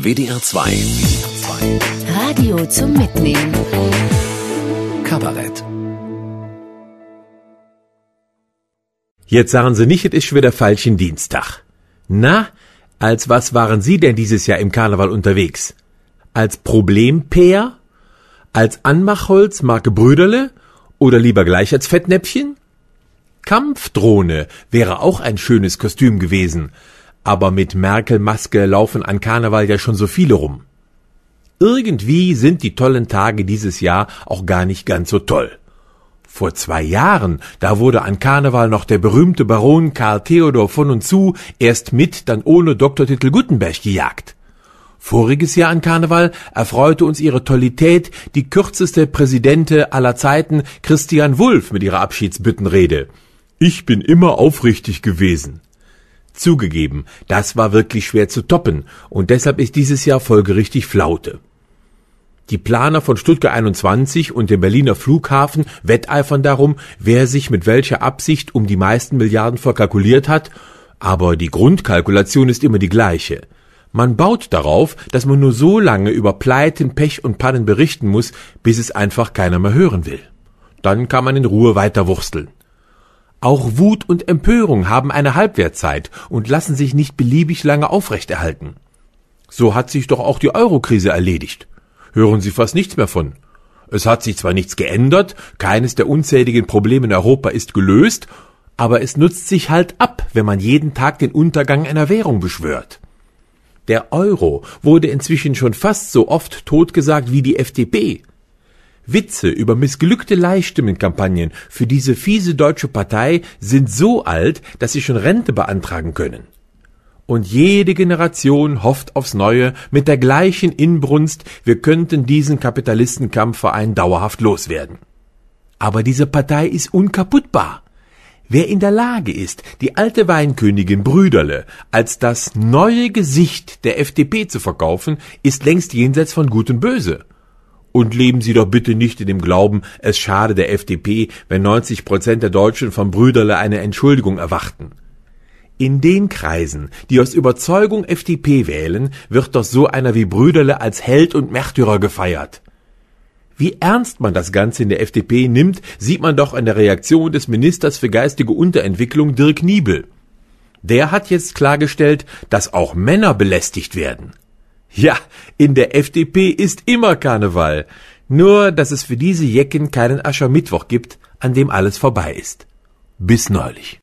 WDR 2 Radio zum Mitnehmen Kabarett Jetzt sagen Sie nicht, es ist schon wieder falschen Dienstag. Na, als was waren Sie denn dieses Jahr im Karneval unterwegs? Als Problempeer? Als Anmachholz Marke Brüderle? Oder lieber gleich als Fettnäpfchen? Kampfdrohne wäre auch ein schönes Kostüm gewesen. Aber mit Merkel-Maske laufen an Karneval ja schon so viele rum. Irgendwie sind die tollen Tage dieses Jahr auch gar nicht ganz so toll. Vor zwei Jahren, da wurde an Karneval noch der berühmte Baron Karl Theodor von und zu erst mit, dann ohne Doktortitel Gutenberg gejagt. Voriges Jahr an Karneval erfreute uns ihre Tollität die kürzeste Präsidente aller Zeiten, Christian Wulff, mit ihrer Abschiedsbittenrede. Ich bin immer aufrichtig gewesen. Zugegeben, das war wirklich schwer zu toppen und deshalb ist dieses Jahr folgerichtig Flaute. Die Planer von Stuttgart 21 und dem Berliner Flughafen wetteifern darum, wer sich mit welcher Absicht um die meisten Milliarden verkalkuliert hat, aber die Grundkalkulation ist immer die gleiche. Man baut darauf, dass man nur so lange über Pleiten, Pech und Pannen berichten muss, bis es einfach keiner mehr hören will. Dann kann man in Ruhe weiterwursteln. Auch Wut und Empörung haben eine Halbwertzeit und lassen sich nicht beliebig lange aufrechterhalten. So hat sich doch auch die Eurokrise erledigt. Hören Sie fast nichts mehr von. Es hat sich zwar nichts geändert, keines der unzähligen Probleme in Europa ist gelöst, aber es nutzt sich halt ab, wenn man jeden Tag den Untergang einer Währung beschwört. Der Euro wurde inzwischen schon fast so oft totgesagt wie die FDP. Witze über missglückte Leihstimmenkampagnen für diese fiese deutsche Partei sind so alt, dass sie schon Rente beantragen können. Und jede Generation hofft aufs Neue mit der gleichen Inbrunst, wir könnten diesen Kapitalistenkampfverein dauerhaft loswerden. Aber diese Partei ist unkaputtbar. Wer in der Lage ist, die alte Weinkönigin Brüderle als das neue Gesicht der FDP zu verkaufen, ist längst jenseits von Gut und Böse. Und leben Sie doch bitte nicht in dem Glauben, es schade der FDP, wenn 90 Prozent der Deutschen vom Brüderle eine Entschuldigung erwarten. In den Kreisen, die aus Überzeugung FDP wählen, wird doch so einer wie Brüderle als Held und Märtyrer gefeiert. Wie ernst man das Ganze in der FDP nimmt, sieht man doch an der Reaktion des Ministers für geistige Unterentwicklung Dirk Niebel. Der hat jetzt klargestellt, dass auch Männer belästigt werden. Ja, in der FDP ist immer Karneval. Nur, dass es für diese Jecken keinen Aschermittwoch gibt, an dem alles vorbei ist. Bis neulich.